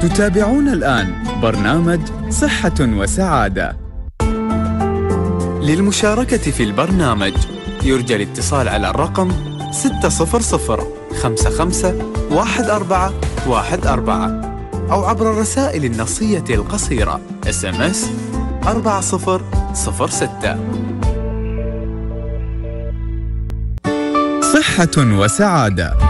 تتابعون الآن برنامج صحة وسعادة. للمشاركة في البرنامج يرجى الاتصال على الرقم 600 واحد أربعة أو عبر الرسائل النصية القصيرة اس ام اس 4006 صحة وسعادة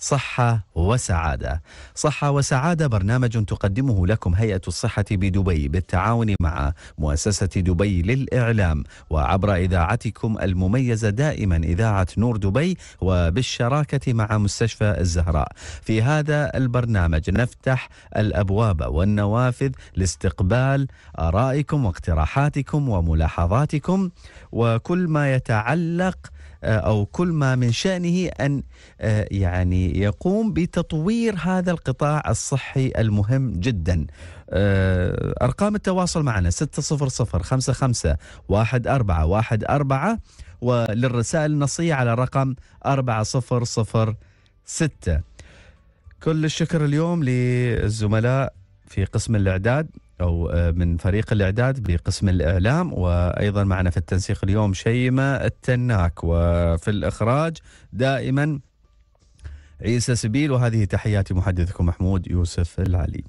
صحة وسعادة. صحة وسعادة برنامج تقدمه لكم هيئة الصحة بدبي بالتعاون مع مؤسسة دبي للإعلام وعبر إذاعتكم المميزة دائما إذاعة نور دبي وبالشراكة مع مستشفى الزهراء. في هذا البرنامج نفتح الأبواب والنوافذ لاستقبال آرائكم واقتراحاتكم وملاحظاتكم وكل ما يتعلق آه، أو كل ما من شأنه أن آه، يعني يقوم بتطوير هذا القطاع الصحي المهم جدا آه، أرقام التواصل معنا 600 55 14 وللرسائل النصية على رقم 4006 كل الشكر اليوم للزملاء في قسم الإعداد أو آه، من فريق الإعداد بقسم الإعلام وأيضا معنا في التنسيق اليوم شيمة التناك وفي الإخراج دائما عيسى سبيل وهذه تحياتي محدثكم محمود يوسف العلي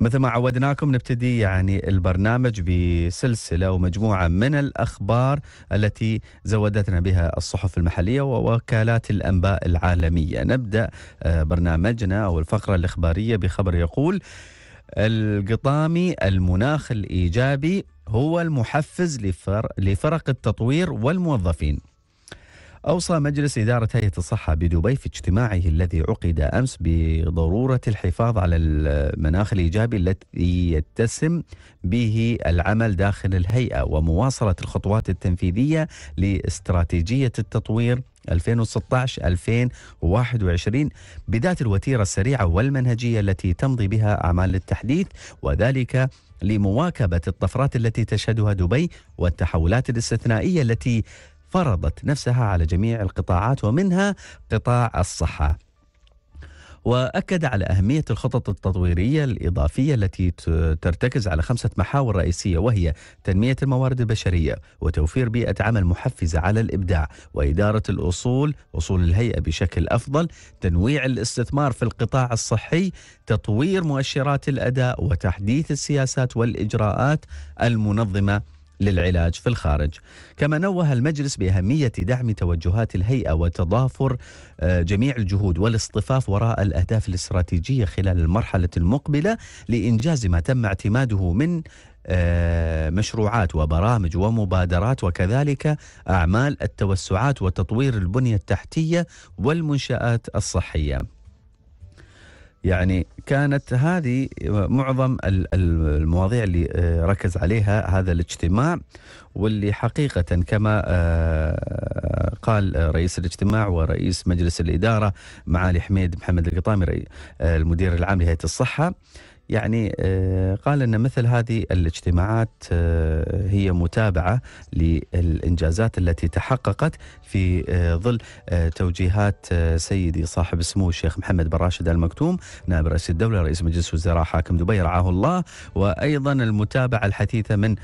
مثل ما عودناكم نبتدي يعني البرنامج بسلسلة ومجموعة من الأخبار التي زودتنا بها الصحف المحلية ووكالات الأنباء العالمية نبدأ آه، برنامجنا أو الفقرة الإخبارية بخبر يقول القطامي المناخ الايجابي هو المحفز لفرق التطوير والموظفين. أوصى مجلس إدارة هيئة الصحة بدبي في اجتماعه الذي عقد أمس بضرورة الحفاظ على المناخ الإيجابي التي يتسم به العمل داخل الهيئة ومواصلة الخطوات التنفيذية لاستراتيجية التطوير 2016 2021 بذات الوتيره السريعه والمنهجيه التي تمضي بها اعمال التحديث وذلك لمواكبه الطفرات التي تشهدها دبي والتحولات الاستثنائيه التي فرضت نفسها على جميع القطاعات ومنها قطاع الصحه. واكد على اهميه الخطط التطويريه الاضافيه التي ترتكز على خمسه محاور رئيسيه وهي تنميه الموارد البشريه وتوفير بيئه عمل محفزه على الابداع واداره الاصول اصول الهيئه بشكل افضل تنويع الاستثمار في القطاع الصحي تطوير مؤشرات الاداء وتحديث السياسات والاجراءات المنظمه للعلاج في الخارج كما نوه المجلس بأهمية دعم توجهات الهيئة وتضافر آه، جميع الجهود والاصطفاف وراء الأهداف الاستراتيجية خلال المرحلة المقبلة لإنجاز ما تم اعتماده من آه، مشروعات وبرامج ومبادرات وكذلك أعمال التوسعات وتطوير البنية التحتية والمنشآت الصحية يعني كانت هذه معظم المواضيع اللي آه، ركز عليها هذا الاجتماع واللي حقيقة كما آه، قال آه، رئيس الاجتماع ورئيس مجلس الإدارة معالي حميد محمد القطامي المدير العام لهيئة الصحة يعني آه، قال ان مثل هذه الاجتماعات آه، هي متابعه للانجازات التي تحققت في آه، ظل توجيهات سيدي صاحب السمو الشيخ محمد بن راشد المكتوم نائب رئيس الدوله رئيس مجلس الوزراء حاكم دبي رعاه الله وايضا المتابعه الحثيثه من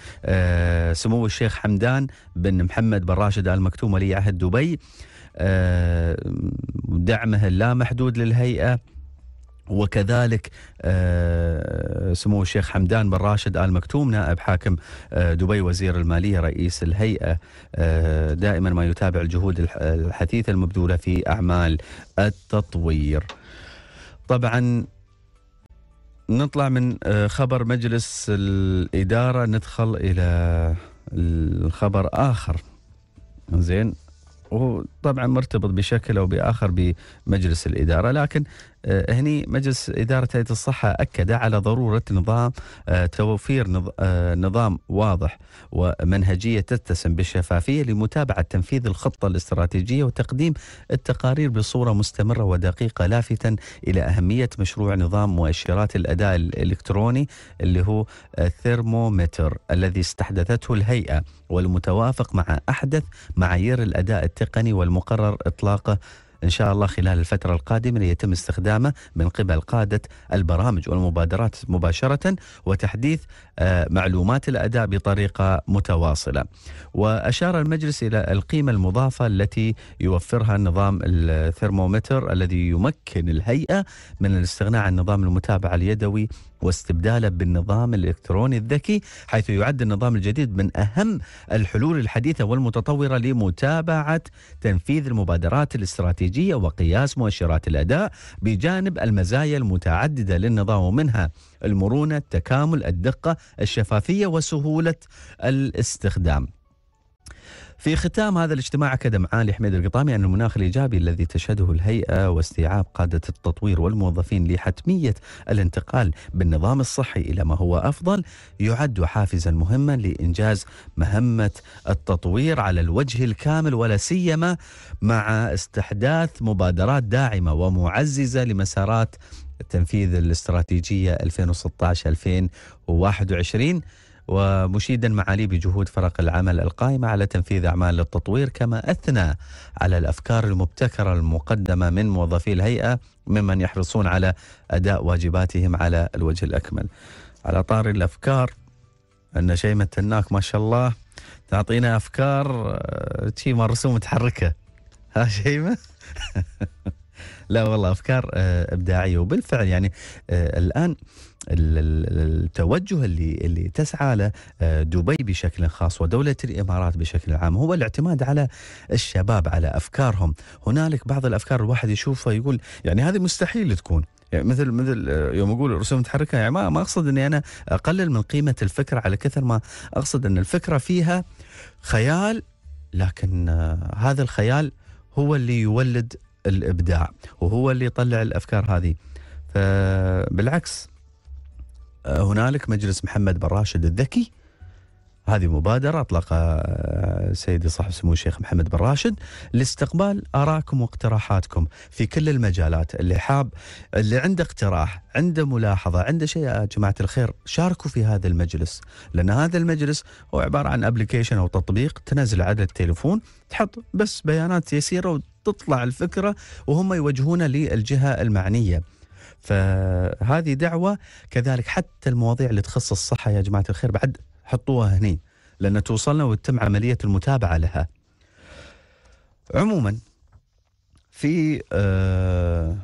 سمو الشيخ حمدان بن محمد بن راشد المكتوم ولي عهد دبي دعمه اللامحدود للهيئه وكذلك آه، سمو الشيخ حمدان بن راشد آل مكتوم نائب حاكم آه، دبي وزير المالية رئيس الهيئة آه، دائما ما يتابع الجهود الحثيثة المبذولة في أعمال التطوير طبعا نطلع من خبر مجلس الإدارة ندخل إلى الخبر آخر زين وطبعا مرتبط بشكل او باخر بمجلس الاداره لكن آه، هني مجلس إدارة هيئة الصحة أكد على ضرورة نظام آه، توفير آه، نظام واضح ومنهجية تتسم بالشفافية لمتابعة تنفيذ الخطة الاستراتيجية وتقديم التقارير بصورة مستمرة ودقيقة لافتا إلى أهمية مشروع نظام مؤشرات الأداء الإلكتروني اللي هو الثرمومتر الذي استحدثته الهيئة والمتوافق مع أحدث معايير الأداء التقني والمقرر إطلاقه إن شاء الله خلال الفترة القادمة ليتم استخدامه من قبل قادة البرامج والمبادرات مباشرة وتحديث آه، معلومات الأداء بطريقة متواصلة وأشار المجلس إلى القيمة المضافة التي يوفرها نظام الثرمومتر الذي يمكن الهيئة من الاستغناء عن نظام المتابعة اليدوي واستبداله بالنظام الإلكتروني الذكي حيث يعد النظام الجديد من أهم الحلول الحديثة والمتطورة لمتابعة تنفيذ المبادرات الاستراتيجية وقياس مؤشرات الأداء بجانب المزايا المتعددة للنظام ومنها المرونة التكامل الدقة الشفافية وسهولة الاستخدام في ختام هذا الاجتماع أكد معالي حميد القطامي أن المناخ الإيجابي الذي تشهده الهيئة واستيعاب قادة التطوير والموظفين لحتمية الانتقال بالنظام الصحي إلى ما هو أفضل يعد حافزا مهما لإنجاز مهمة التطوير على الوجه الكامل ولا سيما مع استحداث مبادرات داعمة ومعززة لمسارات تنفيذ الاستراتيجية 2016-2021 ومشيدا معاليه بجهود فرق العمل القائمة على تنفيذ أعمال التطوير كما أثنى على الأفكار المبتكرة المقدمة من موظفي الهيئة ممن يحرصون على أداء واجباتهم على الوجه الأكمل على طار الأفكار أن شيء متناك ما شاء الله تعطينا أفكار آه، شيء مرسوم متحركة ها شيمة لا والله افكار آه، ابداعيه وبالفعل يعني آه، الان التوجه اللي اللي تسعى له آه، دبي بشكل خاص ودوله الامارات بشكل عام هو الاعتماد على الشباب على افكارهم، هنالك بعض الافكار الواحد يشوفها يقول يعني هذه مستحيل تكون، يعني مثل مثل يوم اقول رسوم متحركه يعني ما ما اقصد اني انا اقلل من قيمه الفكره على كثر ما اقصد ان الفكره فيها خيال لكن هذا الخيال هو اللي يولد الابداع وهو اللي يطلع الافكار هذه فبالعكس هنالك مجلس محمد بن راشد الذكي هذه مبادرة أطلقها آه، سيدي صاحب سمو الشيخ محمد بن راشد لاستقبال آرائكم واقتراحاتكم في كل المجالات اللي حاب اللي عنده اقتراح عنده ملاحظة عنده شيء يا آه، جماعة الخير شاركوا في هذا المجلس لأن هذا المجلس هو عبارة عن أبليكيشن أو تطبيق تنزل على التليفون تحط بس بيانات يسيرة تطلع الفكره وهم يوجهونها للجهه المعنيه. فهذه دعوه كذلك حتى المواضيع اللي تخص الصحه يا جماعه الخير بعد حطوها هني لان توصلنا وتتم عمليه المتابعه لها. عموما في آه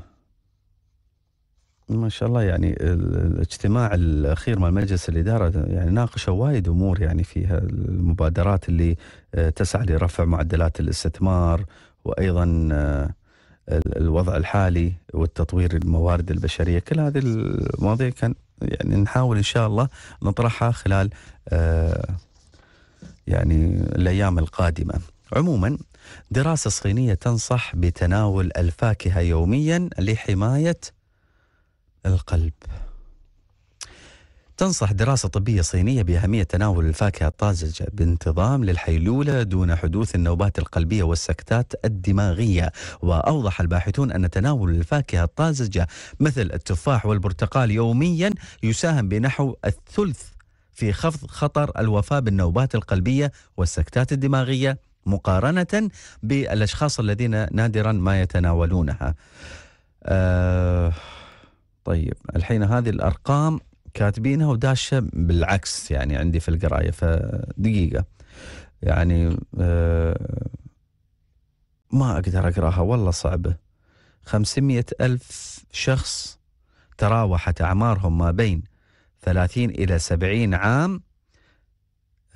ما شاء الله يعني الاجتماع الاخير مع مجلس الاداره يعني ناقشوا وايد امور يعني فيها المبادرات اللي آه، تسعى لرفع معدلات الاستثمار وايضا آه، الوضع الحالي والتطوير الموارد البشريه، كل هذه المواضيع كان يعني نحاول ان شاء الله نطرحها خلال آه، يعني الايام القادمه. عموما دراسه صينيه تنصح بتناول الفاكهه يوميا لحمايه القلب. تنصح دراسة طبية صينية بأهمية تناول الفاكهة الطازجة بانتظام للحيلولة دون حدوث النوبات القلبية والسكتات الدماغية وأوضح الباحثون أن تناول الفاكهة الطازجة مثل التفاح والبرتقال يوميا يساهم بنحو الثلث في خفض خطر الوفاة بالنوبات القلبية والسكتات الدماغية مقارنة بالأشخاص الذين نادرا ما يتناولونها آه طيب الحين هذه الأرقام كاتبينها وداشه بالعكس يعني عندي في القرايه فدقيقه يعني آه، ما اقدر اقراها والله صعبه 500 ألف شخص تراوحت أعمارهم ما بين 30 إلى 70 عام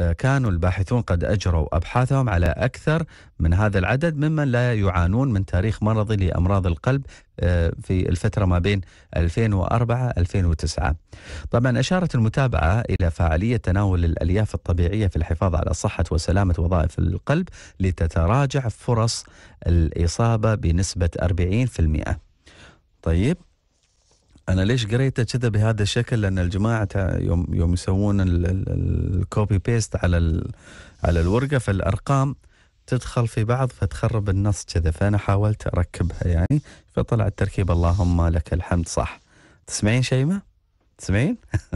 آه، كانوا الباحثون قد أجروا أبحاثهم على أكثر من هذا العدد ممن لا يعانون من تاريخ مرضي لأمراض القلب آه، في الفترة ما بين 2004 2009 طبعا أشارت المتابعة إلى فعالية تناول الألياف الطبيعية في الحفاظ على صحة وسلامة وظائف القلب لتتراجع فرص الإصابة بنسبة 40% طيب انا ليش قريته كذا بهذا الشكل لان الجماعه يوم يوم يسوون الكوبي بيست على على الورقه فالارقام تدخل في بعض فتخرب النص كذا فانا حاولت اركبها يعني فطلع التركيب اللهم لك الحمد صح تسمعين شيماء؟ سمعين؟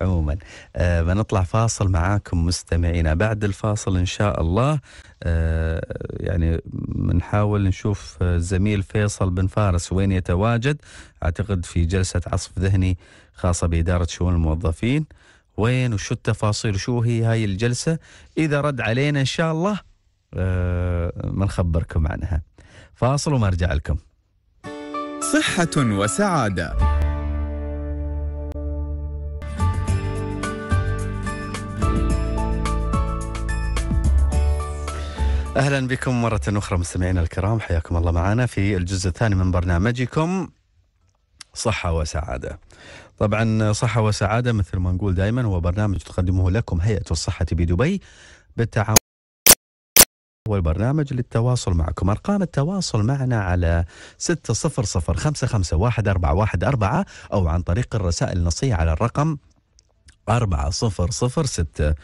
عموما آه بنطلع فاصل معاكم مستمعينا بعد الفاصل ان شاء الله آه يعني بنحاول نشوف الزميل آه، فيصل بن فارس وين يتواجد اعتقد في جلسه عصف ذهني خاصه باداره شؤون الموظفين وين وشو التفاصيل وشو هي هاي الجلسه اذا رد علينا ان شاء الله آه بنخبركم عنها فاصل وما ارجع لكم صحه وسعاده اهلا بكم مره اخرى مستمعينا الكرام حياكم الله معنا في الجزء الثاني من برنامجكم صحه وسعاده. طبعا صحه وسعاده مثل ما نقول دائما هو برنامج تقدمه لكم هيئه الصحه بدبي بالتعاون والبرنامج للتواصل معكم أرقام التواصل معنا على 600 أو عن طريق الرسائل النصية على الرقم 4006 أه،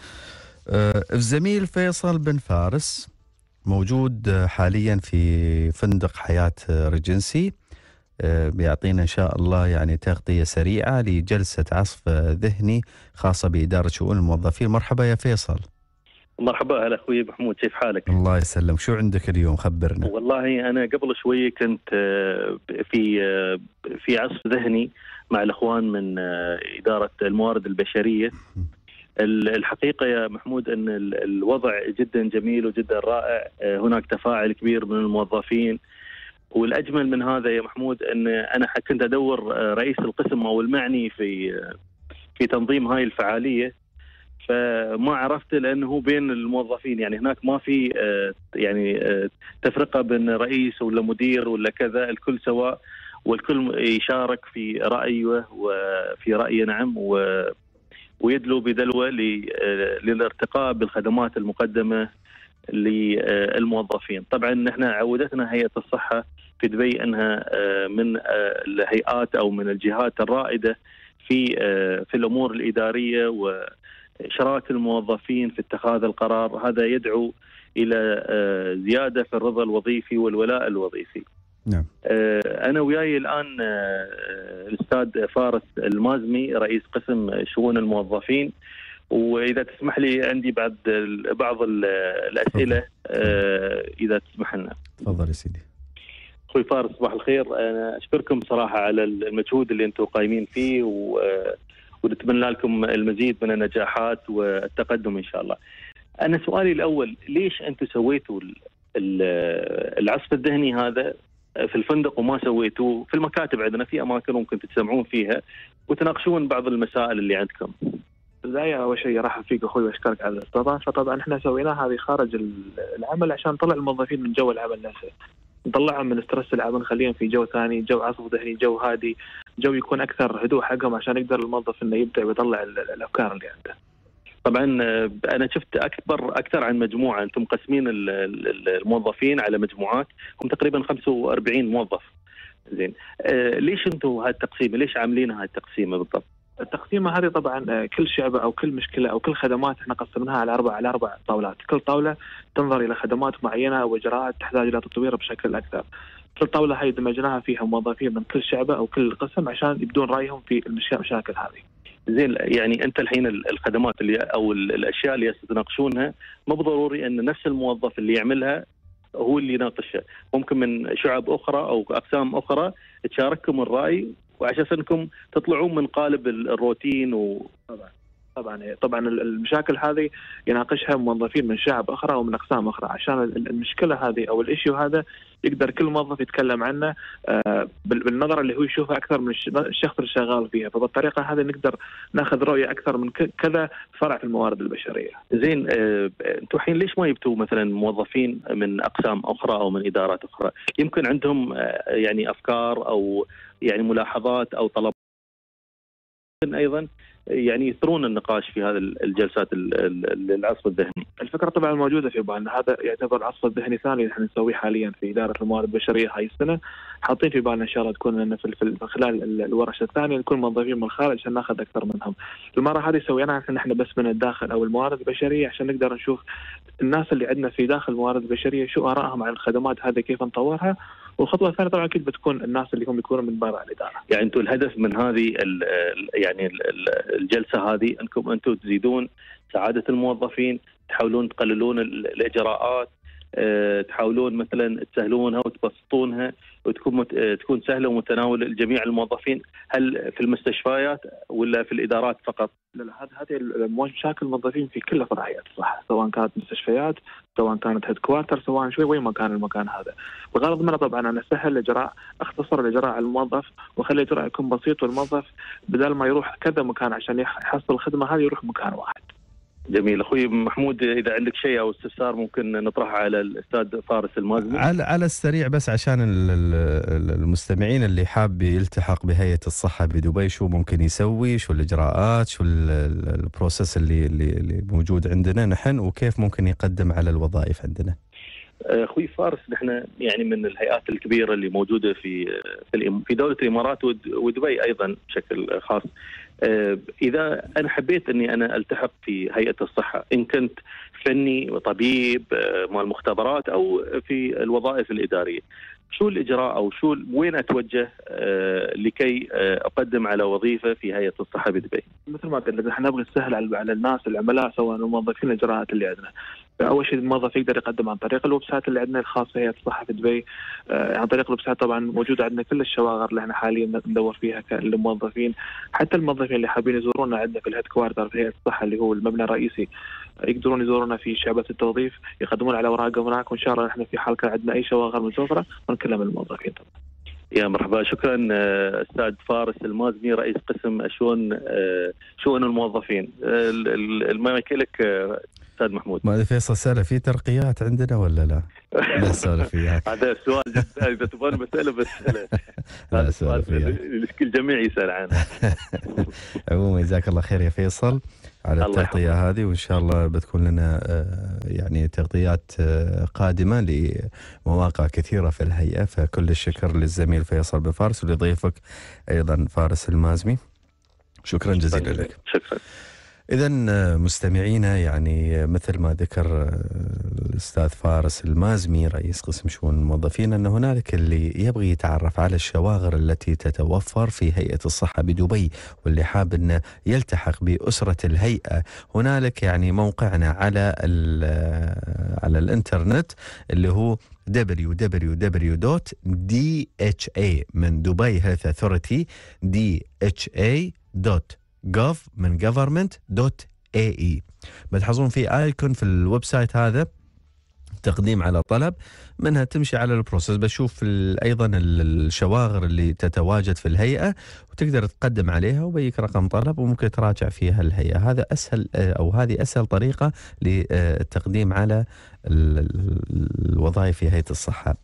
الزميل فيصل بن فارس موجود حاليا في فندق حياة ريجنسي بيعطينا آه، إن شاء الله يعني تغطية سريعة لجلسة عصف ذهني خاصة بإدارة شؤون الموظفين مرحبا يا فيصل مرحبا هلا اخوي محمود كيف حالك؟ الله يسلمك، شو عندك اليوم خبرنا؟ والله انا قبل شويه كنت آه، في آه، في عصف ذهني مع الاخوان من اداره الموارد البشريه الحقيقة يا محمود أن الوضع جدا جميل وجدا رائع آه، هناك تفاعل كبير من الموظفين والأجمل من هذا يا محمود أن أنا كنت أدور آه، رئيس القسم أو المعني في آه، في تنظيم هاي الفعالية فما عرفته لأنه بين الموظفين يعني هناك ما في يعني تفرقة بين رئيس ولا مدير ولا كذا الكل سواء والكل يشارك في رأيه وفي رأيه نعم و ويدلو بدلوه آه، للارتقاء بالخدمات المقدمه للموظفين طبعا نحن عودتنا هيئه الصحه في دبي انها آه، من آه، الهيئات او من الجهات الرائده في في الامور الاداريه وشراكه الموظفين في اتخاذ القرار هذا يدعو الى زياده في الرضا الوظيفي والولاء الوظيفي نعم آه، انا وياي الان آه، آه، الاستاذ فارس المازمي رئيس قسم شؤون الموظفين واذا تسمح لي عندي بعد بعض الاسئله اذا تسمح لنا تفضل يا سيدي اخوي فارس صباح الخير انا اشكركم صراحه على المجهود اللي انتم قايمين فيه و ونتمنى لكم المزيد من النجاحات والتقدم ان شاء الله. انا سؤالي الاول ليش انتم سويتوا العصف الذهني هذا في الفندق وما سويتوه في المكاتب عندنا في اماكن ممكن تتسمعون فيها وتناقشون بعض المسائل اللي عندكم البداية أول شيء رحب فيك أخوي وأشكرك على الاستضافة طبعا احنا سويناها هذه خارج العمل عشان نطلع الموظفين من جو العمل نفسه نطلعهم من ستريس العمل نخليهم في جو ثاني جو عصف ذهني جو هادي جو يكون أكثر هدوء حقهم عشان يقدر الموظف أنه يبدع ويطلع الأفكار اللي عنده طبعا آه، انا شفت اكبر اكثر عن مجموعه انتم مقسمين الموظفين على مجموعات هم تقريبا 45 موظف زين آه، ليش انتم هالتقسيمه ليش عاملين هالتقسيمه بالضبط التقسيمه هذه طبعا آه، كل شعبه او كل مشكله او كل خدمات احنا قسمناها على اربع على اربع طاولات، كل طاوله تنظر الى خدمات معينه او اجراءات تحتاج الى تطوير بشكل اكثر. كل طاوله هاي دمجناها فيها موظفين من كل شعبه او كل قسم عشان يبدون رايهم في المشاكل هذه. زين يعني انت الحين الخدمات اللي او الاشياء اللي تناقشونها ما بضروري ان نفس الموظف اللي يعملها هو اللي يناقشها، ممكن من شعب اخرى او اقسام اخرى تشارككم الراي وعشان انكم تطلعون من قالب الروتين و طبعا. طبعا طبعا المشاكل هذه يناقشها موظفين من شعب اخرى ومن اقسام اخرى عشان المشكله هذه او الايشيو هذا يقدر كل موظف يتكلم عنه آه، بالنظره اللي هو يشوفها اكثر من الشخص اللي شغال فيها فبالطريقه هذه نقدر ناخذ رؤيه اكثر من كذا فرع في الموارد البشريه. زين آه، انتم الحين ليش ما جبتوا مثلا موظفين من اقسام اخرى او من ادارات اخرى؟ يمكن عندهم آه، يعني افكار او يعني ملاحظات او طلبات ايضا يعني يثرون النقاش في هذا الجلسات العصف الذهني. الفكره طبعا موجوده في بالنا هذا يعتبر العصف الذهني ثاني نحن نسويه حاليا في اداره الموارد البشريه هاي السنه حاطين في بالنا ان شاء الله تكون لنا في خلال الورشه الثانيه نكون موظفين من الخارج عشان ناخذ اكثر منهم. المره هذه سويناها نحن بس من الداخل او الموارد البشريه عشان نقدر نشوف الناس اللي عندنا في داخل الموارد البشريه شو ارائهم عن الخدمات هذه كيف نطورها والخطوه الثانيه طبعا اكيد بتكون الناس اللي هم يكونوا من برا الاداره. يعني انتم الهدف من هذه الـ يعني الـ الجلسه هذه انكم انتم تزيدون سعاده الموظفين، تحاولون تقللون الاجراءات، آه، تحاولون مثلا تسهلونها وتبسطونها وتكون مت... آه، تكون سهله ومتناوله لجميع الموظفين هل في المستشفيات ولا في الادارات فقط؟ لا لا هذه مشاكل الموظفين في كل قطاعات الصحه سواء كانت مستشفيات سواء كانت هيد كوارتر سواء شوي وين ما كان المكان هذا. بغرض منه طبعا انا اسهل الاجراء اختصر الاجراء على الموظف واخلي الاجراء يكون بسيط والموظف بدل ما يروح كذا مكان عشان يحصل الخدمه هذه يروح مكان واحد. جميل اخوي محمود اذا عندك شيء او استفسار ممكن نطرحه على الاستاذ فارس المازني على على السريع بس عشان المستمعين اللي حاب يلتحق بهيئه الصحه بدبي شو ممكن يسوي شو الاجراءات شو البروسيس اللي اللي موجود عندنا نحن وكيف ممكن يقدم على الوظائف عندنا اخوي فارس نحن يعني من الهيئات الكبيره اللي موجوده في في دوله الامارات ودبي ايضا بشكل خاص آه، اذا انا حبيت اني انا التحق في هيئه الصحه ان كنت فني وطبيب آه، مال المختبرات او في الوظائف الاداريه شو الاجراء او شو وين اتوجه آه، لكي اقدم على وظيفه في هيئه الصحه بدبي؟ مثل ما قلت لك احنا نبغى نسهل على الناس العملاء سواء الموظفين الاجراءات اللي عندنا، اول شيء الموظف يقدر يقدم عن طريق الويب سايت اللي عندنا الخاصه هي الصحه في دبي آه عن طريق الويب سايت طبعا موجود عندنا كل الشواغر اللي احنا حاليا ندور فيها للموظفين حتى الموظفين اللي حابين يزورونا عندنا في الهيد كوارتر في هيئه الصحه اللي هو المبنى الرئيسي يقدرون يزورونا في شعبة التوظيف يقدمون على اوراقهم هناك وان شاء الله احنا في حال كان عندنا اي شواغر متوفره ونكلم الموظفين طبعا. يا مرحبا شكرا آه، استاذ فارس المازني رئيس قسم شؤون آه، شؤون الموظفين آه، المايك لك استاذ محمود ما فيصل سالة في ترقيات عندنا ولا لا؟ لا سولف وياك هذا سؤال اذا تبغاني مساله بس لا سولف وياك الجميع يسال عنه عموما جزاك الله خير يا فيصل على التغطيه هذه وان شاء الله بتكون لنا آه، يعني تغطيات آه، قادمه لمواقع كثيره في الهيئه فكل الشكر للزميل فيصل بن فارس ولضيفك ايضا فارس المازمي شكرا جزيلا لك شكرا إذا آه، مستمعينا يعني آه، مثل ما ذكر آه، الأستاذ فارس المازمي رئيس قسم شؤون الموظفين أن هنالك اللي يبغي يتعرف على الشواغر التي تتوفر في هيئة الصحة بدبي واللي حاب أنه يلتحق بأسرة الهيئة هنالك يعني موقعنا على على الإنترنت اللي هو www.dha إيه، من دبي هيلث اثورتي dha.com gov من government.ae بتحصلون في ايكون في الويب سايت هذا تقديم على طلب منها تمشي على البروسيس بشوف ايضا الشواغر اللي تتواجد في الهيئه وتقدر تقدم عليها وبيك رقم طلب وممكن تراجع فيها الهيئه هذا اسهل آه، او هذه اسهل طريقه للتقديم على الوظائف في هيئه الصحه.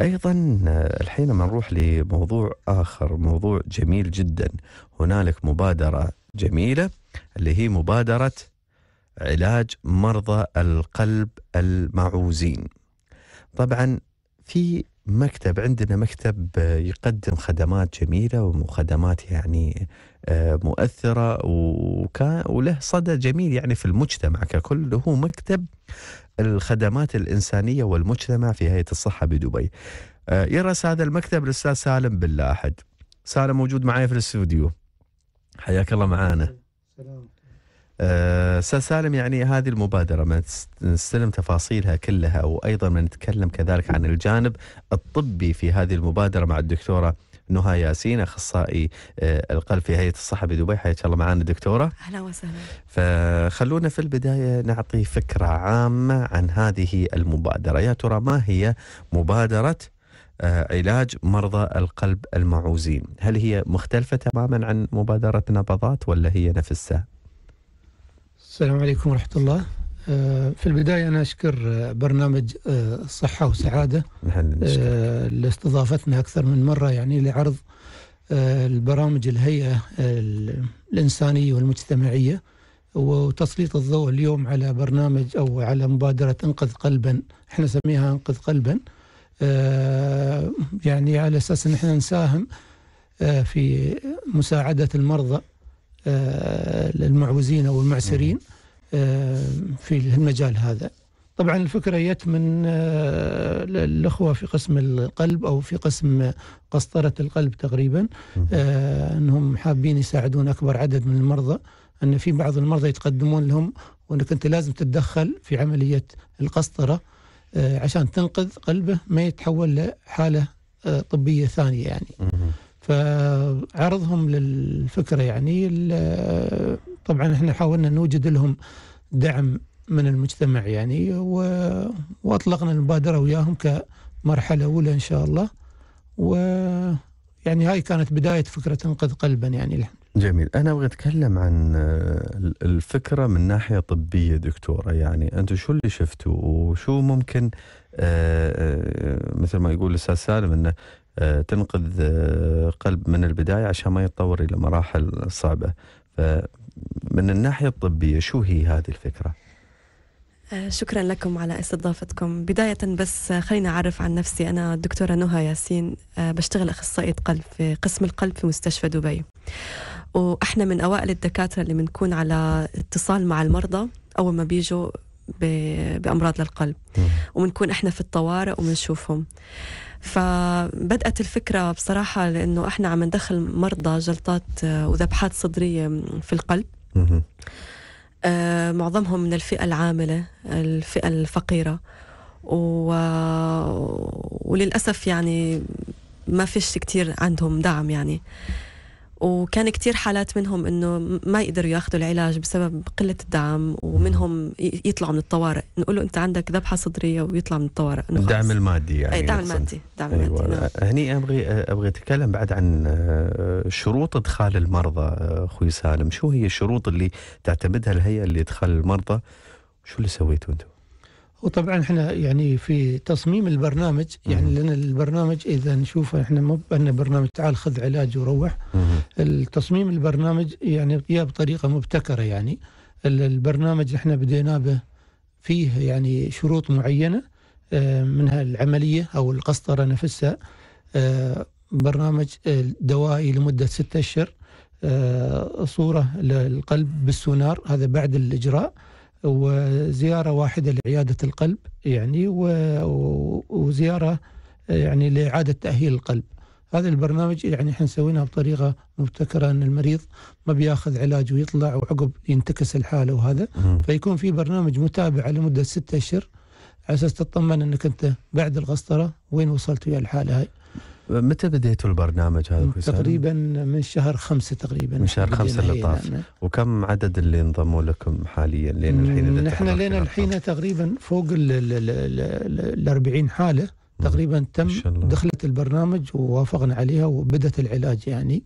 أيضا الحين ما نروح لموضوع آخر موضوع جميل جدا هنالك مبادرة جميلة اللي هي مبادرة علاج مرضى القلب المعوزين طبعا في مكتب عندنا مكتب يقدم خدمات جميلة وخدمات يعني آه، مؤثرة وكان وله صدى جميل يعني في المجتمع ككل هو مكتب الخدمات الإنسانية والمجتمع في هيئة الصحة بدبي آه، يرأس هذا المكتب الأستاذ سالم باللاحد سالم موجود معي في الاستوديو حياك الله معانا سلام آه، استاذ سالم يعني هذه المبادره ما نستلم تفاصيلها كلها وايضا ما نتكلم كذلك عن الجانب الطبي في هذه المبادره مع الدكتوره نهى ياسين اخصائي آه، القلب في هيئه الصحه بدبي حياك الله معنا دكتوره اهلا وسهلا فخلونا في البدايه نعطي فكره عامه عن هذه المبادره يا ترى ما هي مبادره آه، علاج مرضى القلب المعوزين هل هي مختلفه تماما عن مبادره نبضات ولا هي نفسها السلام عليكم ورحمه الله آه، في البداية أنا أشكر آه، برنامج آه، صحة وسعادة لاستضافتنا أكثر من مرة يعني لعرض البرامج الهيئة الإنسانية والمجتمعية وتسليط الضوء اليوم على برنامج أو على مبادرة أنقذ قلبا احنا نسميها أنقذ قلبا يعني على أساس أن احنا نساهم في مساعدة المرضى المعوزين أو المعسرين آه، في المجال هذا طبعا الفكرة جت من آه، الأخوة في قسم القلب أو في قسم قسطرة القلب تقريبا آه، أنهم حابين يساعدون أكبر عدد من المرضى أن في بعض المرضى يتقدمون لهم وأنك أنت لازم تتدخل في عملية القسطرة عشان تنقذ قلبه ما يتحول لحالة طبية ثانية يعني فعرضهم للفكرة يعني طبعا احنا حاولنا نوجد لهم دعم من المجتمع يعني و... واطلقنا المبادره وياهم كمرحله اولى ان شاء الله و يعني هاي كانت بدايه فكره انقذ قلبا يعني لهم. جميل انا ابغى اتكلم عن الفكره من ناحيه طبيه دكتوره يعني انتم شو اللي شفتوا وشو ممكن آه، آه، مثل ما يقول الاستاذ سالم انه آه، تنقذ قلب من البدايه عشان ما يتطور الى مراحل صعبه من الناحية الطبية شو هي هذه الفكرة؟ آه، شكرا لكم على استضافتكم بداية بس آه، خليني أعرف عن نفسي أنا الدكتورة نهى ياسين آه، بشتغل أخصائية قلب في قسم القلب في مستشفى دبي وإحنا من أوائل الدكاترة اللي بنكون على اتصال مع المرضى أول ما بيجوا بأمراض للقلب وبنكون إحنا في الطوارئ وبنشوفهم فبدأت الفكرة بصراحة لأنه إحنا عم ندخل مرضى جلطات آه، وذبحات صدرية في القلب آه، معظمهم من الفئة العاملة الفئة الفقيرة و... وللأسف يعني ما فيش كتير عندهم دعم يعني وكان كتير حالات منهم انه ما يقدروا ياخذوا العلاج بسبب قله الدعم ومنهم يطلعوا من الطوارئ نقول له انت عندك ذبحه صدريه ويطلع من الطوارئ الدعم المادي يعني أي دعم المادي دعم أيوة. نعم. هني ابغي ابغي اتكلم بعد عن آه، شروط ادخال المرضى آه، اخوي سالم شو هي الشروط اللي تعتمدها الهيئه لادخال المرضى شو اللي سويته انتم وطبعا احنا يعني في تصميم البرنامج يعني لان البرنامج اذا نشوفه احنا مو بان برنامج تعال خذ علاج وروح التصميم البرنامج يعني يا بطريقه مبتكره يعني البرنامج احنا بدينا به فيه يعني شروط معينه آه، منها العمليه او القسطره نفسها آه، برنامج آه، دوائي لمده ستة اشهر صوره للقلب بالسونار هذا بعد الاجراء وزيارة واحدة لعيادة القلب يعني وزيارة يعني لإعادة تأهيل القلب هذا البرنامج يعني احنا سويناه بطريقه مبتكره ان المريض ما بياخذ علاج ويطلع وعقب ينتكس الحاله وهذا فيكون في برنامج متابع لمده ستة اشهر على اساس تطمن انك انت بعد الغسطره وين وصلت ويا الحاله هاي. متى بديتوا البرنامج هذا تقريبا من شهر خمسة تقريبا من شهر خمسة اللي طاف نعم. وكم عدد اللي انضموا لكم حاليا لين الحين نحن لين الحين تقريبا فوق ال 40 حالة تقريبا تم دخلت البرنامج ووافقنا عليها وبدت العلاج يعني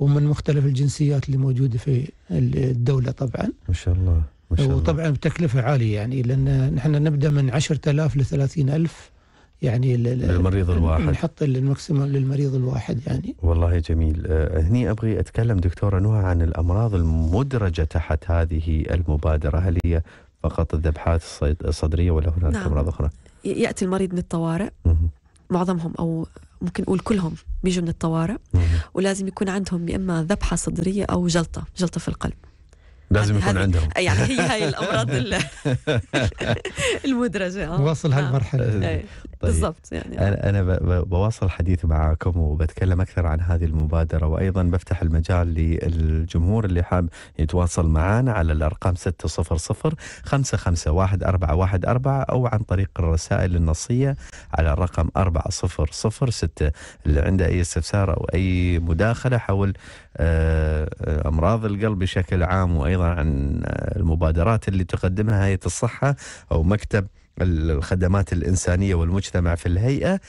ومن مختلف الجنسيات اللي موجودة في الدولة طبعا ما شاء الله ما شاء الله وطبعا بتكلفة عالية يعني لأن نحن نبدأ من 10000 ل 30000 يعني للمريض الواحد نحط الماكسيموم للمريض الواحد يعني والله جميل أه، هني أبغي أتكلم دكتورة نهى عن الأمراض المدرجة تحت هذه المبادرة هل هي فقط الذبحات الصدرية ولا هناك نعم. أمراض أخرى يأتي المريض من الطوارئ معظمهم أو ممكن نقول كلهم بيجوا من الطوارئ ولازم يكون عندهم يا إما ذبحة صدرية أو جلطة جلطة في القلب لازم يكون عندهم يعني هي هاي الامراض المدرجه نواصل آه. هالمرحله طيب. بالضبط يعني انا انا بواصل حديث معاكم وبتكلم اكثر عن هذه المبادره وايضا بفتح المجال للجمهور اللي حاب يتواصل معنا على الارقام 600 551 او عن طريق الرسائل النصيه على الرقم 4006 اللي عنده اي استفسار او اي مداخله حول آه، آه، امراض القلب بشكل عام وايضا عن آه، المبادرات اللي تقدمها هيئه الصحه او مكتب الخدمات الانسانيه والمجتمع في الهيئه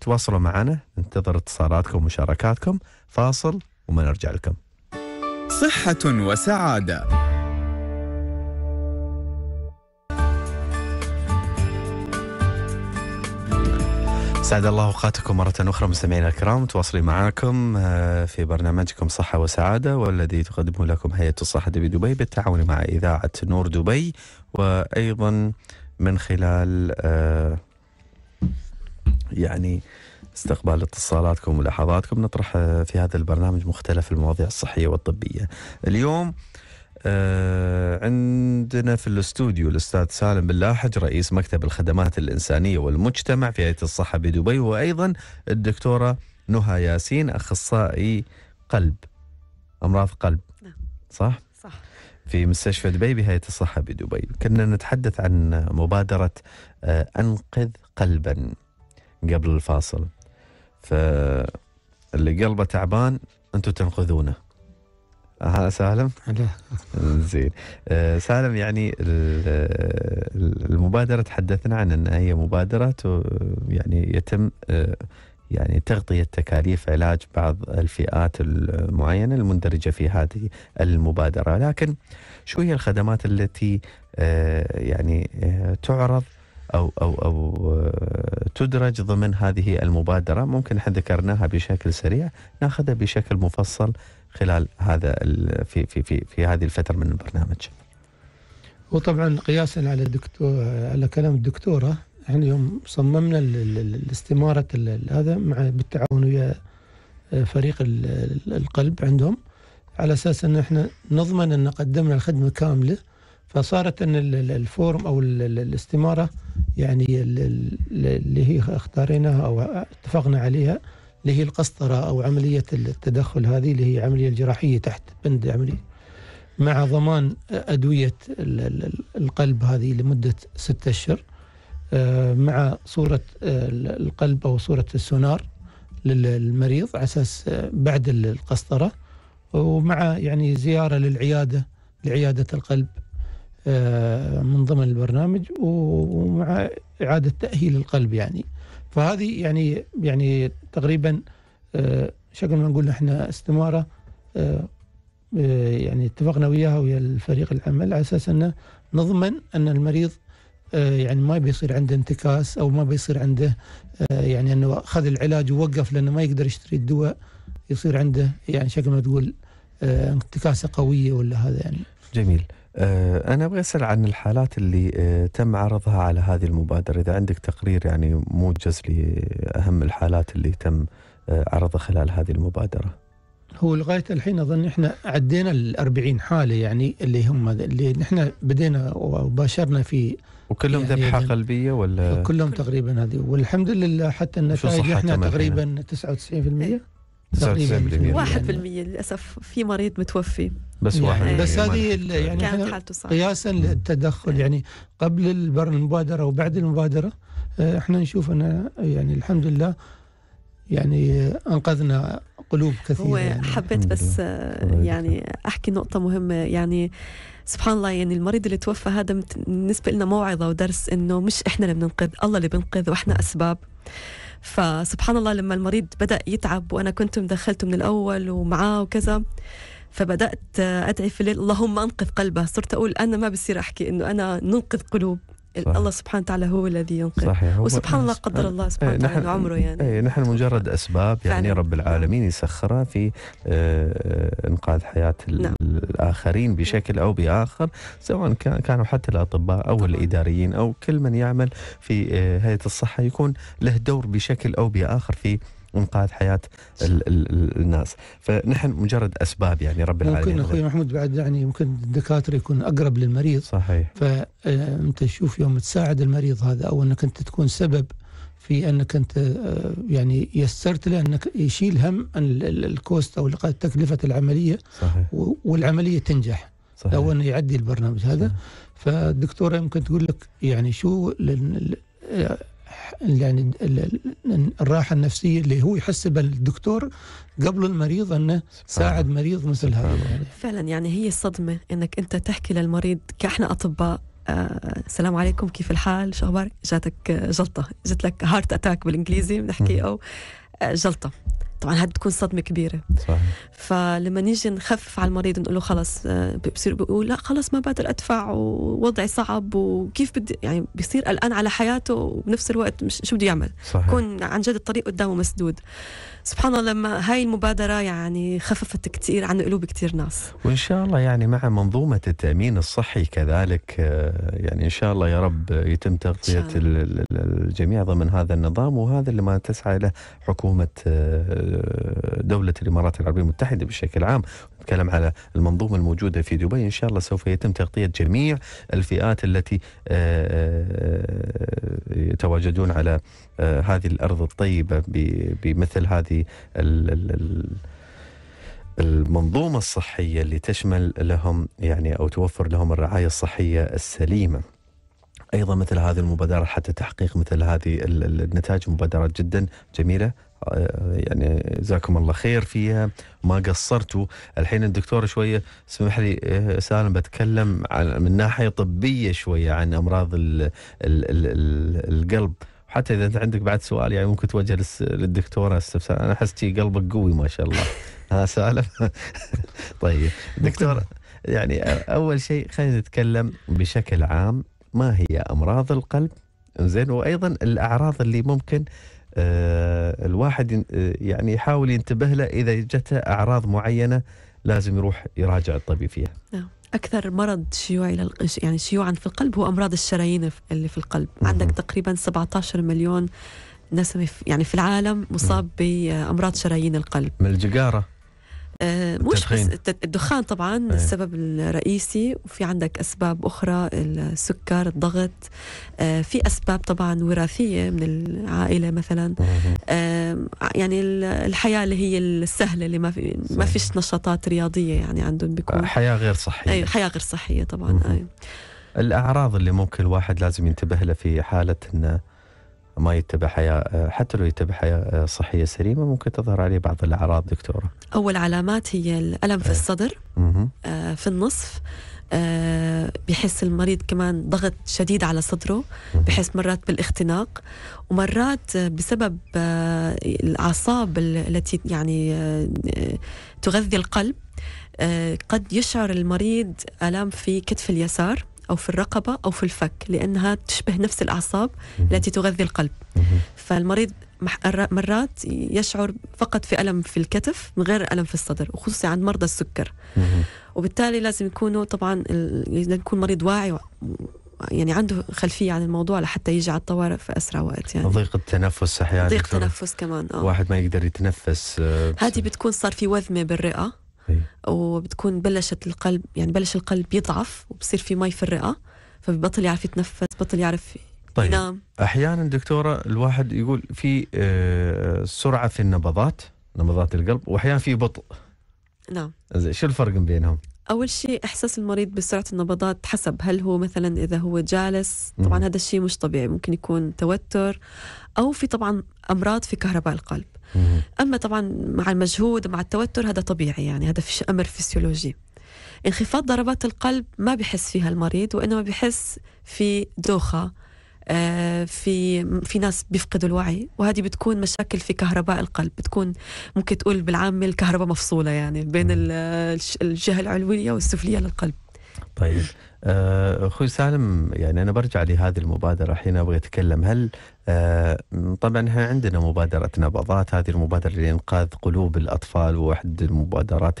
تواصلوا معنا ننتظر اتصالاتكم ومشاركاتكم فاصل وما نرجع لكم صحه وسعاده سعد الله اوقاتكم مره اخرى مستمعينا الكرام تواصلي معاكم آه، في برنامجكم صحه وسعاده والذي تقدمه لكم هيئه الصحه بدبي بالتعاون مع اذاعه نور دبي وايضا من خلال آه، يعني استقبال اتصالاتكم وملاحظاتكم نطرح آه، في هذا البرنامج مختلف المواضيع الصحيه والطبيه. اليوم آه عندنا في الاستوديو الاستاذ سالم بلاحج رئيس مكتب الخدمات الانسانيه والمجتمع في هيئه الصحه بدبي وايضا الدكتوره نهى ياسين اخصائي قلب امراض قلب نعم. صح؟ صح في مستشفى دبي بهيئه الصحه بدبي كنا نتحدث عن مبادره آه انقذ قلبا قبل الفاصل فاللي قلبه تعبان انتم تنقذونه اها سالم هلا زين آه، سالم يعني المبادره تحدثنا عن انها هي مبادره يعني يتم آه، يعني تغطيه تكاليف علاج بعض الفئات المعينه المندرجه في هذه المبادره لكن شو هي الخدمات التي آه، يعني تعرض او او او تدرج ضمن هذه المبادره ممكن احنا ذكرناها بشكل سريع ناخذها بشكل مفصل خلال هذا في في في في هذه الفتره من البرنامج. وطبعا قياسا على الدكتور على كلام الدكتوره احنا يعني يوم صممنا الاستماره هذا مع بالتعاون ويا فريق القلب عندهم على اساس ان احنا نضمن ان قدمنا الخدمه كامله فصارت ان الفورم او الاستماره يعني اللي هي اختاريناها او اتفقنا عليها اللي هي القسطرة أو عملية التدخل هذه اللي هي عملية الجراحية تحت بند عملي مع ضمان أدوية القلب هذه لمدة ستة أشهر آه، مع صورة آه، القلب أو صورة السونار للمريض على أساس آه، بعد القسطرة ومع يعني زيارة للعيادة لعيادة القلب من ضمن البرنامج ومع إعادة تأهيل القلب يعني فهذه يعني يعني تقريبا آه، شكل ما نقول احنا استماره آه، آه، يعني اتفقنا وياها ويا الفريق العمل على اساس انه نضمن ان المريض يعني ما بيصير عنده انتكاس او ما بيصير عنده يعني انه اخذ العلاج ووقف لانه ما يقدر يشتري الدواء يصير عنده يعني شكل ما تقول انتكاسه قويه ولا هذا يعني. جميل. آه، أنا أبغى أسأل عن الحالات اللي آه، تم عرضها على هذه المبادرة إذا عندك تقرير يعني موجز لأهم الحالات اللي تم آه، عرضها خلال هذه المبادرة هو لغاية الحين أظن إحنا عدينا الأربعين حالة يعني اللي هم اللي نحن بدينا وباشرنا في وكلهم يعني ذبحة قلبية ولا كلهم تقريبا هذه والحمد لله حتى النتائج إحنا تقريبا 99% 1% للاسف في مريض متوفي بس يعني واحد بس هذه يعني كانت حالته صعبه قياسا للتدخل يعني قبل المبادره وبعد المبادره آه، احنا نشوف انا يعني الحمد لله يعني انقذنا قلوب كثيره هو يعني. حبيت بس آه، يعني احكي نقطه مهمه يعني سبحان الله يعني المريض اللي توفى هذا بالنسبه لنا موعظه ودرس انه مش احنا اللي بننقذ الله اللي بنقذ واحنا اسباب فسبحان الله لما المريض بدأ يتعب وأنا كنت مدخلته من الأول ومعاه وكذا فبدأت أدعي في الليل اللهم أنقذ قلبه صرت أقول أنا ما بصير أحكي إنه أنا ننقذ قلوب الله سبحانه وتعالى هو الذي ينقذ صحيح. هو وسبحان نعم. الله قدر الله إيه، سبحانه وتعالى عمره يعني إيه، نحن مجرد اسباب يعني فعلا. رب العالمين يسخرها في آه، آه، انقاذ حياه نعم. الاخرين بشكل او باخر سواء كانوا حتى الاطباء او طبعا. الاداريين او كل من يعمل في آه، هيئه الصحه يكون له دور بشكل او باخر في وانقاذ حياه الـ الـ الناس فنحن مجرد اسباب يعني رب العالمين ممكن اخوي محمود بعد يعني ممكن الدكاتره يكون اقرب للمريض صحيح فانت آه، تشوف يوم تساعد المريض هذا او انك انت تكون سبب في انك انت آه، يعني يسرت له انك يشيل هم الكوست او تكلفه العمليه صحيح. والعمليه تنجح صحيح. او انه يعدي البرنامج هذا صحيح. فالدكتوره يمكن تقول لك يعني شو يعني الراحه النفسيه اللي هو بها الدكتور قبل المريض انه ساعد مريض مثل هذا يعني. فعلا يعني هي صدمه انك انت تحكي للمريض كاحنا اطباء آه، السلام آه، عليكم كيف الحال شو اخبارك جاتك جلطه جات لك هارت اتاك بالانجليزي بنحكي او جلطه طبعا هاد تكون صدمه كبيره صحيح. فلما نيجي نخفف على المريض نقول له خلص آه، بصير بيقول لا خلص ما بقدر ادفع ووضعي صعب وكيف بدي يعني بصير قلقان على حياته وبنفس الوقت مش شو بده يعمل صحيح. كون عن جد الطريق قدامه مسدود سبحان الله لما هاي المبادرة يعني خففت كثير عن قلوب كثير ناس وإن شاء الله يعني مع منظومة التأمين الصحي كذلك آه، يعني إن شاء الله يا رب يتم تغطية الجميع ضمن هذا النظام وهذا اللي ما تسعى له حكومة آه، دولة الإمارات العربية المتحدة بشكل عام نتكلم على المنظومة الموجودة في دبي إن شاء الله سوف يتم تغطية جميع الفئات التي آه، آه، يتواجدون على آه، هذه الأرض الطيبة بمثل هذه المنظومة الصحية اللي تشمل لهم يعني أو توفر لهم الرعاية الصحية السليمة ايضا مثل هذه المبادره حتى تحقيق مثل هذه النتائج مبادرات جدا جميله يعني جزاكم الله خير فيها ما قصرتوا الحين الدكتور شويه اسمح لي آه، سالم بتكلم عن من ناحيه طبيه شويه عن امراض الـ الـ الـ القلب حتى اذا انت عندك بعد سؤال يعني ممكن توجه للدكتوره استفسار انا احس قلبك قوي ما شاء الله ها سالم طيب دكتور يعني اول شيء خلينا نتكلم بشكل عام ما هي امراض القلب زين وايضا الاعراض اللي ممكن آه، الواحد آه، يعني يحاول ينتبه له اذا جته اعراض معينه لازم يروح يراجع الطبيب فيها. نعم. اكثر مرض شيوعي لل... يعني شيوعا في القلب هو امراض الشرايين اللي في القلب، عندك تقريبا 17 مليون نسمة يعني في العالم مصاب بأمراض شرايين القلب من الجقارة آه، مش التدخين. بس الدخان طبعا أي. السبب الرئيسي وفي عندك اسباب اخرى السكر الضغط آه، في اسباب طبعا وراثيه من العائله مثلا آه، يعني الحياه اللي هي السهله اللي ما في ما فيش نشاطات رياضيه يعني عندهم بيكون حياه غير صحيه حياه غير صحيه طبعا أي. الاعراض اللي ممكن الواحد لازم ينتبه لها في حاله انه ما يتبع حياه حتى لو يتبع حياه صحيه سليمه ممكن تظهر عليه بعض الاعراض دكتوره. اول علامات هي الالم في إيه. الصدر آه، في النصف آه، بحس المريض كمان ضغط شديد على صدره بحس مرات بالاختناق ومرات بسبب آه، الاعصاب التي يعني تغذي القلب قد يشعر المريض الام في كتف اليسار أو في الرقبة أو في الفك لأنها تشبه نفس الأعصاب التي تغذي القلب فالمريض مرات يشعر فقط في ألم في الكتف من غير ألم في الصدر وخصوصا عند مرضى السكر وبالتالي لازم يكونوا طبعا لازم يكون مريض واعي يعني عنده خلفية عن الموضوع لحتى يجي على الطوارئ في أسرع وقت يعني ضيق التنفس أحيانا ضيق التنفس كمان آه. واحد ما يقدر يتنفس آه، هذه بتكون صار في وذمة بالرئة وبتكون بلشت القلب يعني بلش القلب يضعف وبصير في مي في الرئه فبطل يعرف يتنفس بطل يعرف طيب ينام احيانا دكتوره الواحد يقول في آه، سرعه في النبضات نبضات القلب واحيانا في بطء نعم شو الفرق بينهم اول شيء احساس المريض بسرعه النبضات حسب هل هو مثلا اذا هو جالس طبعا هذا الشيء مش طبيعي ممكن يكون توتر او في طبعا امراض في كهرباء القلب اما طبعا مع المجهود مع التوتر هذا طبيعي يعني هذا فيش امر فسيولوجي انخفاض ضربات القلب ما بحس فيها المريض وانما بحس في دوخه آه، في في ناس بيفقدوا الوعي وهذه بتكون مشاكل في كهرباء القلب بتكون ممكن تقول بالعامه الكهرباء مفصوله يعني بين الجهه العلويه والسفليه للقلب طيب آه، اخوي سالم يعني انا برجع لهذه المبادره الحين ابغى اتكلم هل آه، طبعا احنا عندنا مبادره نبضات هذه المبادره لانقاذ قلوب الاطفال واحد المبادرات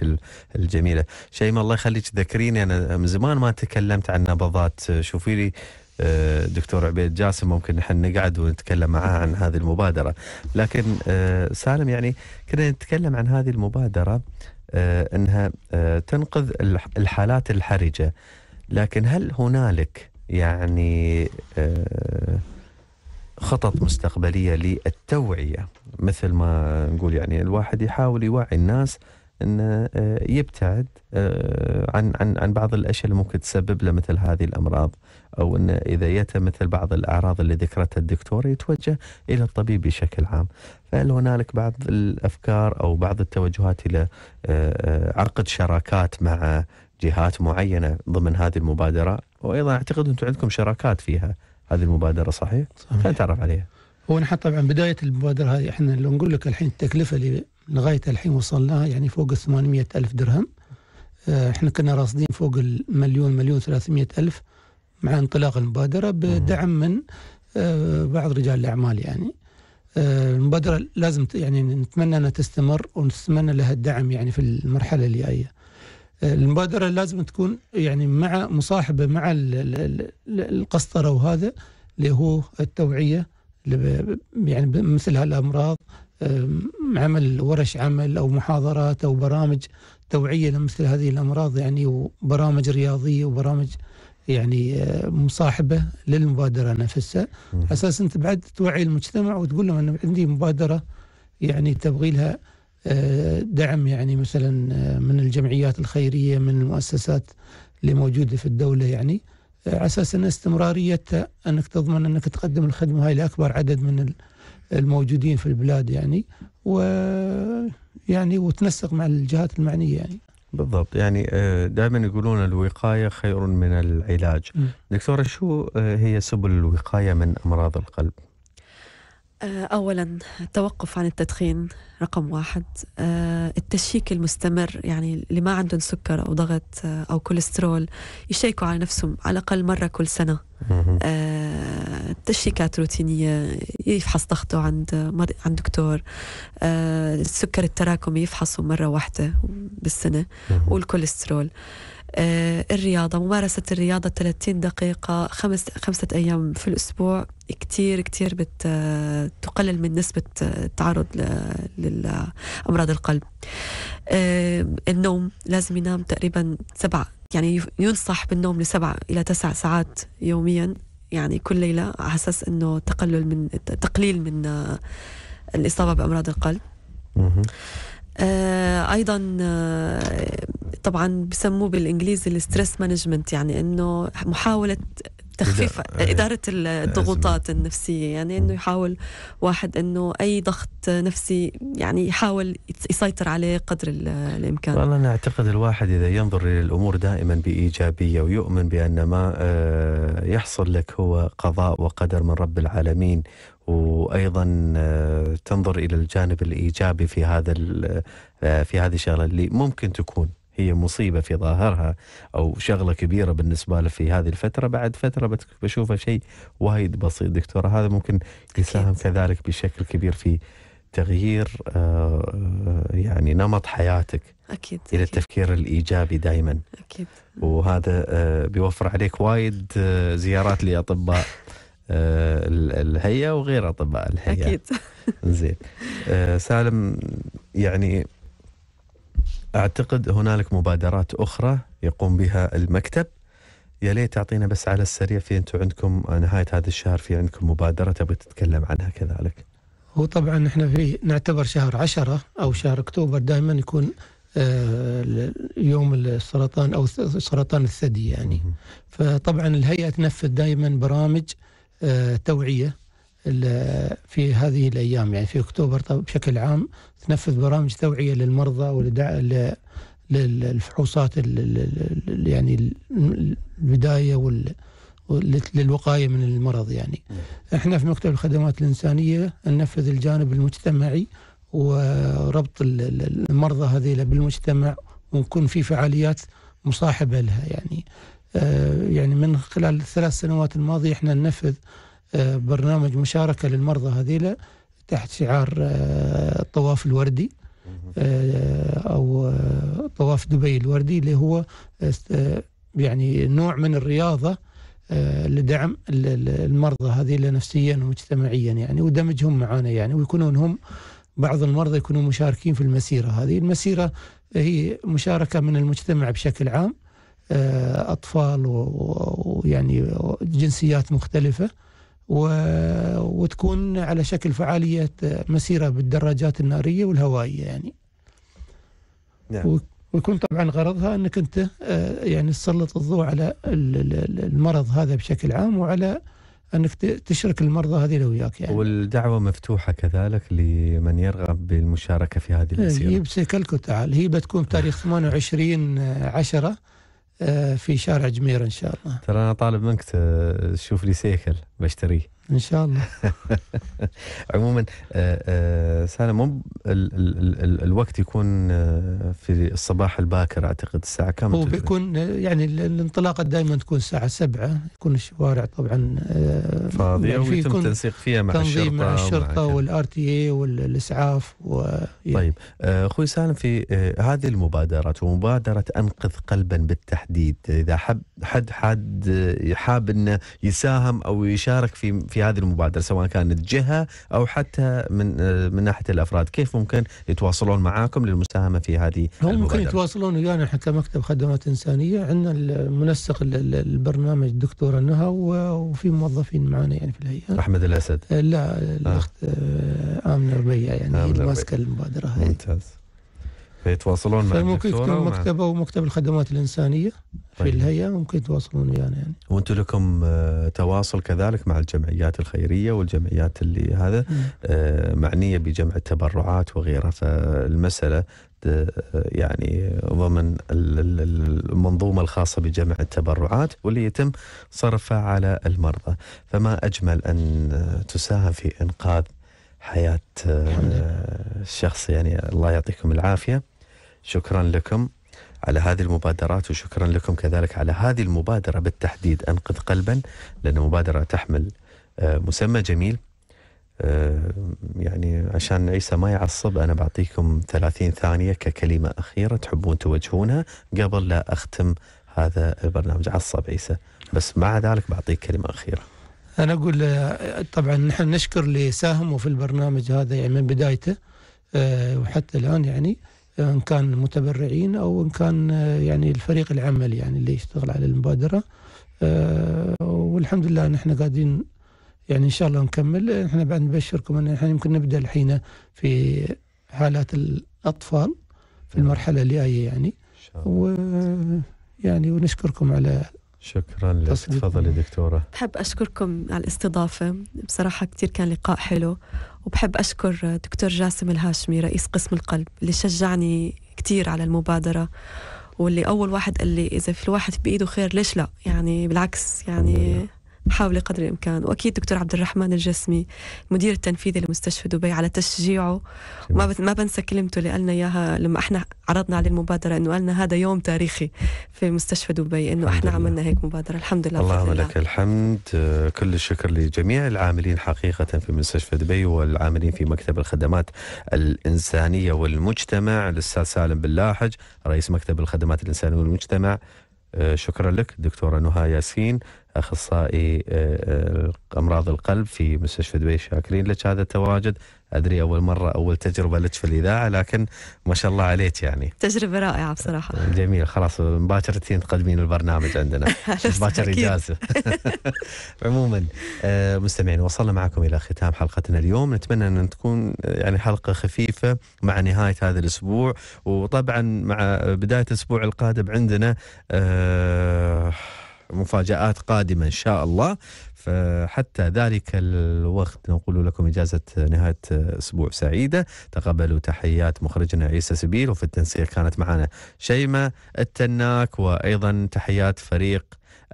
الجميله شيماء الله يخليك ذكريني انا من زمان ما تكلمت عن نبضات شوفي لي آه، دكتور عبيد جاسم ممكن احنا نقعد ونتكلم معاه عن هذه المبادره لكن سالم يعني كنا نتكلم عن هذه المبادره آه، انها آه، تنقذ الحالات الحرجه لكن هل هنالك يعني آه، خطط مستقبليه للتوعيه مثل ما نقول يعني الواحد يحاول يوعي الناس انه آه، يبتعد آه، عن عن عن بعض الاشياء اللي ممكن تسبب له مثل هذه الامراض او انه اذا يتم مثل بعض الاعراض اللي ذكرتها الدكتور يتوجه الى الطبيب بشكل عام، فهل هنالك بعض الافكار او بعض التوجهات الى آه، عقد شراكات مع جهات معينه ضمن هذه المبادره؟ وايضا اعتقد انتم عندكم شراكات فيها هذه المبادره صحيح؟ صحيح. نتعرف عليها. هو نحن طبعا بدايه المبادره هذه احنا لو نقول لك الحين التكلفه اللي لغاية الحين وصلنا يعني فوق ال 800 ألف درهم آه، احنا كنا راصدين فوق المليون مليون 300 ألف مع انطلاق المبادرة بدعم من آه، بعض رجال الأعمال يعني آه، المبادرة لازم يعني نتمنى أنها تستمر ونتمنى لها الدعم يعني في المرحلة الجاية المبادرة لازم تكون يعني مع مصاحبة مع القسطرة وهذا اللي هو التوعية يعني مثل هالأمراض عمل ورش عمل أو محاضرات أو برامج توعية لمثل هذه الأمراض يعني وبرامج رياضية وبرامج يعني أه، مصاحبة للمبادرة نفسها على أساس أنت بعد توعي المجتمع وتقول لهم انه عندي مبادرة يعني تبغي لها أه، دعم يعني مثلا أه، من الجمعيات الخيرية من المؤسسات اللي موجودة في الدولة يعني على أساس أن استمراريتها أنك تضمن أنك تقدم الخدمة هاي لأكبر عدد من الموجودين في البلاد يعني ويعني وتنسق مع الجهات المعنيه يعني بالضبط يعني آه، دائما يقولون الوقايه خير من العلاج دكتوره شو آه، هي سبل الوقايه من امراض القلب آه، أولا التوقف عن التدخين رقم واحد آه، التشيك المستمر يعني اللي ما عندهم سكر أو ضغط آه، أو كوليسترول يشيكوا على نفسهم على الأقل مرة كل سنة تشيكات روتينية يفحص ضغطه عند عند دكتور السكر التراكمي يفحصه مرة واحدة بالسنة والكوليسترول آه، الرياضة ممارسة الرياضة 30 دقيقة خمس خمسة أيام في الأسبوع كتير كتير بتقلل آه، من نسبة آه، التعرض لأمراض القلب النوم لازم ينام تقريبا سبع يعني ينصح بالنوم لسبع إلى تسع ساعات يوميا يعني كل ليلة على أساس أنه تقلل من تقليل من الإصابة بأمراض القلب آه، ايضا آه، طبعا بسموه بالانجليزي الستريس مانجمنت يعني انه محاوله تخفيف إيه. إدارة الضغوطات النفسية يعني أنه يحاول واحد أنه أي ضغط نفسي يعني يحاول يسيطر عليه قدر الإمكان والله أنا أعتقد الواحد إذا ينظر للأمور دائما بإيجابية ويؤمن بأن ما آه، يحصل لك هو قضاء وقدر من رب العالمين وايضا آه، تنظر الى الجانب الايجابي في هذا آه، في هذه الشغله اللي ممكن تكون هي مصيبه في ظاهرها او شغله كبيره بالنسبه له في هذه الفتره بعد فتره بشوفها شيء وايد بسيط دكتوره هذا ممكن يساهم كذلك بشكل كبير في تغيير آه، آه، يعني نمط حياتك أكيد إلى التفكير الإيجابي دائما أكيد وهذا آه، بيوفر عليك وايد زيارات لأطباء الهيئة وغير أطباء الهيئة أكيد زين سالم يعني اعتقد هنالك مبادرات اخرى يقوم بها المكتب يا ليت تعطينا بس على السريع في انتم عندكم آه، نهايه هذا الشهر في عندكم مبادره تبي تتكلم عنها كذلك. هو طبعا احنا في نعتبر شهر عشرة او شهر اكتوبر دائما يكون آه، يوم السرطان او سرطان الثدي يعني. فطبعا الهيئه تنفذ دائما برامج آه، توعيه في هذه الأيام يعني في أكتوبر بشكل عام تنفذ برامج توعية للمرضى ولدع للفحوصات يعني البداية وال للوقايه من المرض يعني. احنا في مكتب الخدمات الانسانيه ننفذ الجانب المجتمعي وربط المرضى هذيلا بالمجتمع ونكون في فعاليات مصاحبه لها يعني. آه، يعني من خلال الثلاث سنوات الماضيه احنا ننفذ آه، برنامج مشاركه للمرضى هذيلا تحت شعار الطواف آه، الوردي آه، او طواف دبي الوردي اللي هو يعني نوع من الرياضه لدعم المرضى هذه نفسيا ومجتمعيا يعني ودمجهم معنا يعني ويكونون هم بعض المرضى يكونوا مشاركين في المسيره هذه المسيره هي مشاركه من المجتمع بشكل عام اطفال ويعني جنسيات مختلفه و... وتكون على شكل فعالية مسيرة بالدراجات النارية والهوائية يعني نعم. و... ويكون طبعا غرضها أنك أنت آه، يعني تسلط الضوء على المرض هذا بشكل عام وعلى انك تشرك المرضى هذه وياك يعني والدعوه مفتوحه كذلك لمن يرغب بالمشاركه في هذه آه، المسيره هي بسيكلك تعال هي بتكون بتاريخ 28 10 آه، في شارع جميره ان شاء الله ترى انا طالب منك تشوف لي سيكل بشتريه ان شاء الله عموما آه، آه، سالم مو الوقت يكون آه، في الصباح الباكر اعتقد الساعه كم هو بيكون يعني الانطلاقه دائما تكون الساعه سبعة يكون الشوارع طبعا فاضيه يعني ويتم تنسيق فيها مع الشرطه مع الشرطه والار تي اي والاسعاف و... يعني. طيب اخوي سالم في هذه المبادرات ومبادره انقذ قلبا بالتحديد اذا حب حد حد حاب انه يساهم او يشارك يشارك في في هذه المبادره سواء كانت جهه او حتى من من ناحيه الافراد كيف ممكن يتواصلون معاكم للمساهمه في هذه المبادره هم ممكن يتواصلون ويانا يعني حتى مكتب خدمات انسانيه عندنا المنسق البرنامج الدكتوره نهى وفي موظفين معنا يعني في الهيئه احمد الاسد لا الاخت آه. آه، امنه ربيع يعني ماسكه المبادره هاي ممتاز فيتواصلون مع ممكن تكون مكتبه ومكتب الخدمات الانسانيه في طيب. الهيئه ممكن يتواصلون ويانا يعني, يعني. وانتم لكم آه، تواصل كذلك مع الجمعيات الخيريه والجمعيات اللي هذا آه، معنيه بجمع التبرعات وغيرها فالمساله آه، يعني ضمن المنظومة الخاصة بجمع التبرعات واللي يتم صرفها على المرضى فما أجمل أن تساهم في إنقاذ حياة الشخص يعني الله يعطيكم العافية شكرا لكم على هذه المبادرات وشكرا لكم كذلك على هذه المبادرة بالتحديد أنقذ قلبا لأن مبادرة تحمل آه، مسمى جميل آه، يعني عشان عيسى ما يعصب أنا بعطيكم 30 ثانية ككلمة أخيرة تحبون توجهونها قبل لا أختم هذا البرنامج عصب عيسى بس مع ذلك بعطيك كلمة أخيرة أنا أقول آه، طبعا نحن نشكر اللي ساهموا في البرنامج هذا يعني من بدايته وحتى الآن يعني ان كان متبرعين او ان كان آه، يعني الفريق العمل يعني اللي يشتغل على المبادره آه، والحمد لله نحن قاعدين يعني ان شاء الله نكمل احنا بعد نبشركم ان احنا يمكن نبدا الحين في حالات الاطفال في نعم. المرحله اللي جايه يعني و يعني ونشكركم على شكرا لك تفضلي دكتوره بحب اشكركم على الاستضافه بصراحه كثير كان لقاء حلو وبحب أشكر دكتور جاسم الهاشمي رئيس قسم القلب اللي شجعني كتير على المبادرة واللي أول واحد قال لي إذا في الواحد بإيده خير ليش لا يعني بالعكس يعني حاولي قدر الامكان واكيد دكتور عبد الرحمن الجسمي المدير التنفيذي لمستشفى دبي على تشجيعه ما ما بنسى كلمته اللي قالنا اياها لما احنا عرضنا عليه المبادره انه قالنا هذا يوم تاريخي في مستشفى دبي انه احنا لله. عملنا هيك مبادره الحمد لله اللهم لك الحمد كل الشكر لجميع العاملين حقيقه في مستشفى دبي والعاملين في مكتب الخدمات الانسانيه والمجتمع الاستاذ سالم بلاحج رئيس مكتب الخدمات الانسانيه والمجتمع آه، شكرا لك دكتوره نهى ياسين اخصائي آه، آه، امراض القلب في مستشفى دبي شاكرين لك هذا التواجد ادري اول مره اول تجربه لك في الاذاعه لكن ما شاء الله عليك يعني تجربه رائعه بصراحه آه، جميل خلاص مباشر تقدمين البرنامج عندنا مباشر اجازه عموما مستمعين وصلنا معكم الى ختام حلقتنا اليوم نتمنى ان تكون يعني حلقه خفيفه مع نهايه هذا الاسبوع وطبعا مع بدايه الاسبوع القادم عندنا آه مفاجآت قادمة إن شاء الله فحتى ذلك الوقت نقول لكم إجازة نهاية أسبوع سعيدة تقبلوا تحيات مخرجنا عيسى سبيل وفي التنسيق كانت معنا شيمة التناك وأيضا تحيات فريق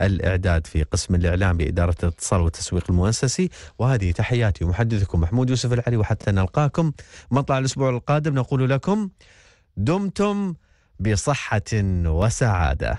الإعداد في قسم الإعلام بإدارة الاتصال والتسويق المؤسسي وهذه تحياتي ومحدثكم محمود يوسف العلي وحتى نلقاكم مطلع الأسبوع القادم نقول لكم دمتم بصحة وسعادة